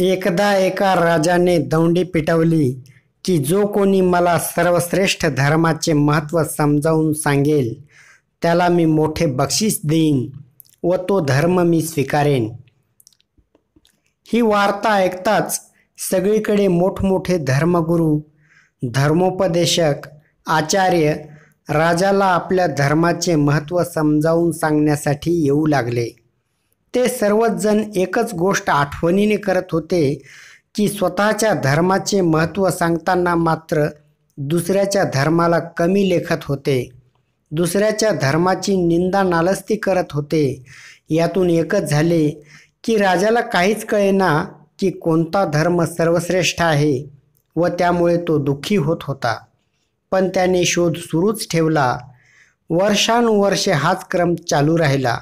एकदा एका राजाने दौंडी पिटवली की जो कोणी मला सर्वश्रेष्ठ धर्माचे महत्त्व समजावून सांगेल त्याला मी मोठे बक्षीस देईन व तो धर्म मी स्वीकारेन ही वार्ता ऐकताच सगळीकडे मोठमोठे धर्मगुरू धर्मोपदेशक आचार्य राजाला आपल्या धर्माचे महत्त्व समजावून सांगण्यासाठी येऊ लागले ते सर्वच जण एकच गोष्ट आठवणीने करत होते की स्वतःच्या धर्माचे महत्त्व सांगताना मात्र दुसऱ्याच्या धर्माला कमी लेखत होते दुसऱ्याच्या धर्माची निंदा नालस्ती करत होते यातून एकच झाले की राजाला काहीच कळेना की कोणता धर्म सर्वश्रेष्ठ आहे व त्यामुळे तो दुःखी होत होता पण त्याने शोध सुरूच ठेवला वर्षानुवर्षे हाच क्रम चालू राहिला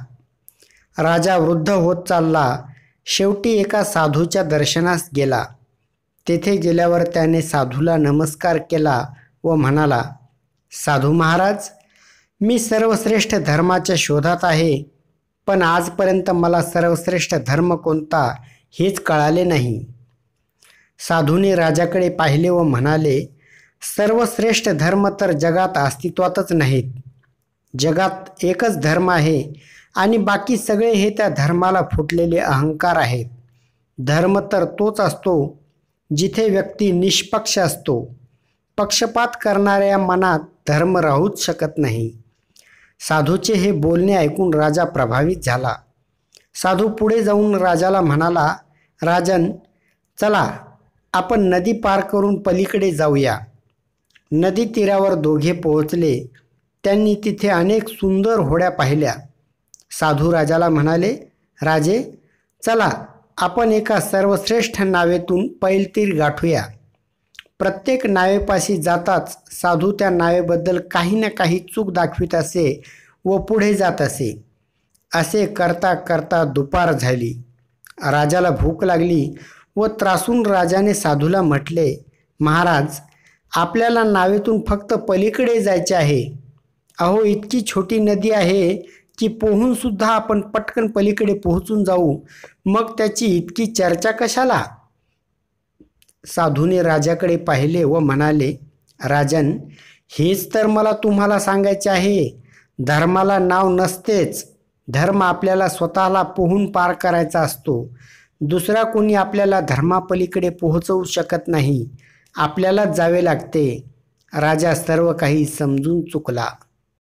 राजा वृद्ध होत चालला शेवटी एका साधूच्या दर्शनास गेला तेथे गेल्यावर त्याने साधूला नमस्कार केला व म्हणाला साधू महाराज मी सर्वश्रेष्ठ धर्माच्या शोधात आहे पण आजपर्यंत मला सर्वश्रेष्ठ धर्म कोणता हेच कळाले नाही साधूने राजाकडे पाहिले व म्हणाले सर्वश्रेष्ठ धर्म तर जगात अस्तित्वातच नाहीत जगात एकच धर्म आहे आणि बाकी सगळे हे त्या धर्माला फुटलेले अहंकार आहेत धर्म तर तोच असतो जिथे व्यक्ती निष्पक्ष असतो पक्षपात करणाऱ्या मनात धर्म राहूच शकत नाही साधूचे हे बोलणे ऐकून राजा प्रभावित झाला साधू पुढे जाऊन राजाला म्हणाला राजन चला आपण नदी पार करून पलीकडे जाऊया नदी तीरावर दोघे पोहोचले त्यांनी तिथे अनेक सुंदर होड्या पाहिल्या साधू राजाला म्हणाले राजे चला आपण एका सर्वश्रेष्ठ नावेतून पैलतीर गाठूया प्रत्येक नावेपाशी जाताच साधू त्या नावेबद्दल काही ना काही चूक दाखवीत असे व पुढे जात असे असे करता करता दुपार झाली राजाला भूक लागली व त्रासून राजाने साधूला म्हटले महाराज आपल्याला नावेतून फक्त पलीकडे जायचे आहे अहो इतकी छोटी नदी आहे की पोहूनसुद्धा आपण पटकन पलीकडे पोहोचून जाऊ मग त्याची इतकी चर्चा कशाला साधूने राजाकडे पाहिले व म्हणाले राजन हेच तर मला तुम्हाला सांगायचे आहे धर्माला नाव नसतेच धर्म आपल्याला स्वतःला पोहून पार करायचा असतो दुसरा कोणी आपल्याला धर्मापलीकडे पोहोचवू शकत नाही आपल्यालाच जावे लागते राजा सर्व काही समजून चुकला